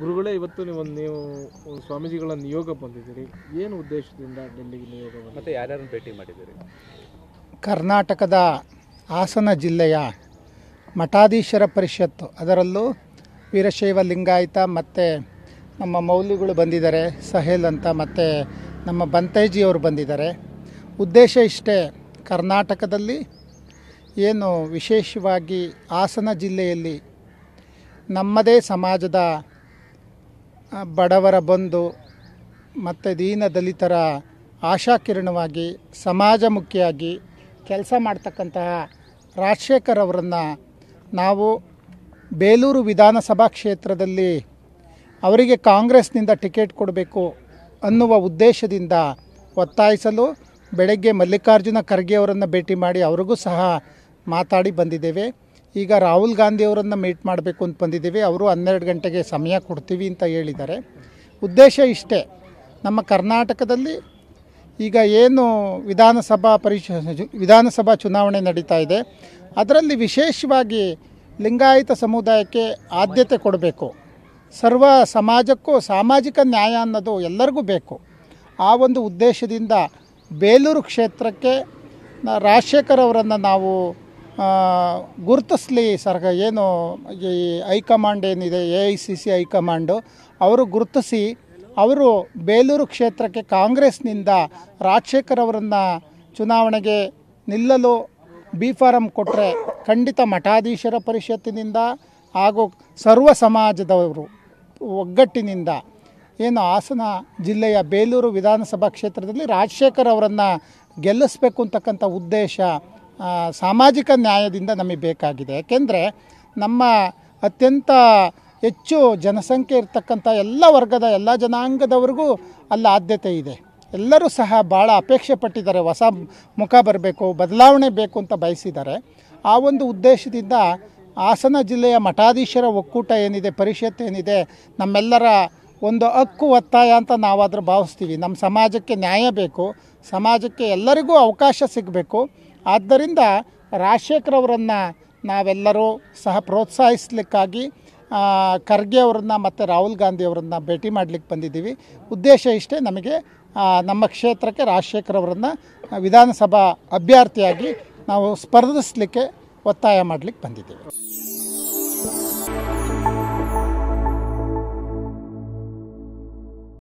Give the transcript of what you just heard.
ಗುರುಗಳೇ ಇವತ್ತು ನೀವು ನೀವು ಸ್ವಾಮೀಜಿಗಳ ನಿಯೋಗ ಬಂದಿದ್ದೀರಿ ಏನು ಉದ್ದೇಶದಿಂದ ಡೆಲ್ಲಿಗೆ ನಿಯೋಗ ಮತ್ತು ಯಾರ್ಯಾರನ್ನು ಭೇಟಿ ಮಾಡಿದ್ದೀರಿ ಕರ್ನಾಟಕದ ಹಾಸನ ಜಿಲ್ಲೆಯ ಮಠಾಧೀಶರ ಪರಿಷತ್ತು ಅದರಲ್ಲೂ ವೀರಶೈವ ಲಿಂಗಾಯತ ಮತ್ತು ನಮ್ಮ ಮೌಲ್ಯಗಳು ಬಂದಿದ್ದಾರೆ ಸಹೇಲ್ ಅಂತ ಮತ್ತು ನಮ್ಮ ಬಂತೇಜಿಯವರು ಬಂದಿದ್ದಾರೆ ಉದ್ದೇಶ ಇಷ್ಟೇ ಕರ್ನಾಟಕದಲ್ಲಿ ಏನು ವಿಶೇಷವಾಗಿ ಹಾಸನ ಜಿಲ್ಲೆಯಲ್ಲಿ ನಮ್ಮದೇ ಸಮಾಜದ ಬಡವರ ಬಂಧು ಮತ್ತು ದೀನ ದಲಿತರ ಆಶಾಕಿರಣವಾಗಿ ಸಮಾಜಮುಖಿಯಾಗಿ ಕೆಲಸ ಮಾಡ್ತಕ್ಕಂತಹ ರಾಜಶೇಖರ್ ಅವರನ್ನು ನಾವು ಬೇಲೂರು ವಿಧಾನಸಭಾ ಕ್ಷೇತ್ರದಲ್ಲಿ ಅವರಿಗೆ ಕಾಂಗ್ರೆಸ್ನಿಂದ ಟಿಕೆಟ್ ಕೊಡಬೇಕು ಅನ್ನುವ ಉದ್ದೇಶದಿಂದ ಒತ್ತಾಯಿಸಲು ಬೆಳಗ್ಗೆ ಮಲ್ಲಿಕಾರ್ಜುನ ಖರ್ಗೆ ಅವರನ್ನು ಭೇಟಿ ಮಾಡಿ ಅವರಿಗೂ ಸಹ ಮಾತಾಡಿ ಬಂದಿದ್ದೇವೆ ಈಗ ರಾಹುಲ್ ಗಾಂಧಿ ಅವರನ್ನು ಮೀಟ್ ಮಾಡಬೇಕು ಅಂತ ಬಂದಿದ್ದೀವಿ ಅವರು ಹನ್ನೆರಡು ಗಂಟೆಗೆ ಸಮಯ ಕೊಡ್ತೀವಿ ಅಂತ ಹೇಳಿದ್ದಾರೆ ಉದ್ದೇಶ ಇಷ್ಟೇ ನಮ್ಮ ಕರ್ನಾಟಕದಲ್ಲಿ ಈಗ ಏನು ವಿಧಾನಸಭಾ ಪರಿಶ ವಿಧಾನಸಭಾ ಚುನಾವಣೆ ನಡೀತಾ ಇದೆ ಅದರಲ್ಲಿ ವಿಶೇಷವಾಗಿ ಲಿಂಗಾಯತ ಸಮುದಾಯಕ್ಕೆ ಆದ್ಯತೆ ಕೊಡಬೇಕು ಸರ್ವ ಸಮಾಜಕ್ಕೂ ಸಾಮಾಜಿಕ ನ್ಯಾಯ ಅನ್ನೋದು ಎಲ್ಲರಿಗೂ ಬೇಕು ಆ ಒಂದು ಉದ್ದೇಶದಿಂದ ಬೇಲೂರು ಕ್ಷೇತ್ರಕ್ಕೆ ರಾಜಶೇಖರ್ ಅವರನ್ನು ನಾವು ಗುರುತಿಸ್ಲಿ ಸರ್ಗ ಏನು ಈ ಹೈಕಮಾಂಡ್ ಏನಿದೆ A I C C high command ಅವರು ಗುರುತಿಸಿ ಅವರು ಬೇಲೂರು ಕ್ಷೇತ್ರಕ್ಕೆ ಕಾಂಗ್ರೆಸ್ನಿಂದ ರಾಜಶೇಖರ್ ಅವರನ್ನು ಚುನಾವಣೆಗೆ ನಿಲ್ಲಲು ಬಿ ಫಾರಂ ಕೊಟ್ಟರೆ ಖಂಡಿತ ಮಠಾಧೀಶರ ಪರಿಷತ್ತಿನಿಂದ ಹಾಗೂ ಸರ್ವ ಸಮಾಜದವರು ಒಗ್ಗಟ್ಟಿನಿಂದ ಏನು ಹಾಸನ ಜಿಲ್ಲೆಯ ಬೇಲೂರು ವಿಧಾನಸಭಾ ಕ್ಷೇತ್ರದಲ್ಲಿ ರಾಜಶೇಖರ್ ಅವರನ್ನು ಗೆಲ್ಲಿಸಬೇಕು ಅಂತಕ್ಕಂಥ ಉದ್ದೇಶ ಸಾಮಾಜಿಕ ನ್ಯಾಯದಿಂದ ನಮಗೆ ಬೇಕಾಗಿದೆ ಯಾಕೆಂದರೆ ನಮ್ಮ ಅತ್ಯಂತ ಹೆಚ್ಚು ಜನಸಂಖ್ಯೆ ಇರತಕ್ಕಂಥ ಎಲ್ಲ ವರ್ಗದ ಎಲ್ಲ ಜನಾಂಗದವರಿಗೂ ಅಲ್ಲಿ ಆದ್ಯತೆ ಇದೆ ಎಲ್ಲರೂ ಸಹ ಭಾಳ ಅಪೇಕ್ಷೆ ಪಟ್ಟಿದ್ದಾರೆ ಹೊಸ ಮುಖ ಬರಬೇಕು ಬದಲಾವಣೆ ಬೇಕು ಅಂತ ಬಯಸಿದ್ದಾರೆ ಆ ಒಂದು ಉದ್ದೇಶದಿಂದ ಹಾಸನ ಜಿಲ್ಲೆಯ ಮಠಾಧೀಶರ ಒಕ್ಕೂಟ ಏನಿದೆ ಪರಿಷತ್ ಏನಿದೆ ನಮ್ಮೆಲ್ಲರ ಒಂದು ಹಕ್ಕು ಒತ್ತಾಯ ಅಂತ ನಾವಾದರೂ ಭಾವಿಸ್ತೀವಿ ನಮ್ಮ ಸಮಾಜಕ್ಕೆ ನ್ಯಾಯ ಬೇಕು ಸಮಾಜಕ್ಕೆ ಎಲ್ಲರಿಗೂ ಅವಕಾಶ ಸಿಗಬೇಕು ಆದ್ದರಿಂದ ಅವರನ್ನು ನಾವೆಲ್ಲರೂ ಸಹ ಪ್ರೋತ್ಸಾಹಿಸ್ಲಿಕ್ಕಾಗಿ ಖರ್ಗೆ ಅವರನ್ನು ಮತ್ತು ರಾಹುಲ್ ಗಾಂಧಿ ಅವರನ್ನು ಭೇಟಿ ಮಾಡಲಿಕ್ಕೆ ಬಂದಿದ್ದೀವಿ ಉದ್ದೇಶ ಇಷ್ಟೇ ನಮಗೆ ನಮ್ಮ ಕ್ಷೇತ್ರಕ್ಕೆ ರಾಜಶೇಖರ್ ಅವರನ್ನು ವಿಧಾನಸಭಾ ಅಭ್ಯರ್ಥಿಯಾಗಿ ನಾವು ಸ್ಪರ್ಧಿಸಲಿಕ್ಕೆ ಒತ್ತಾಯ ಮಾಡಲಿಕ್ಕೆ ಬಂದಿದ್ದೀವಿ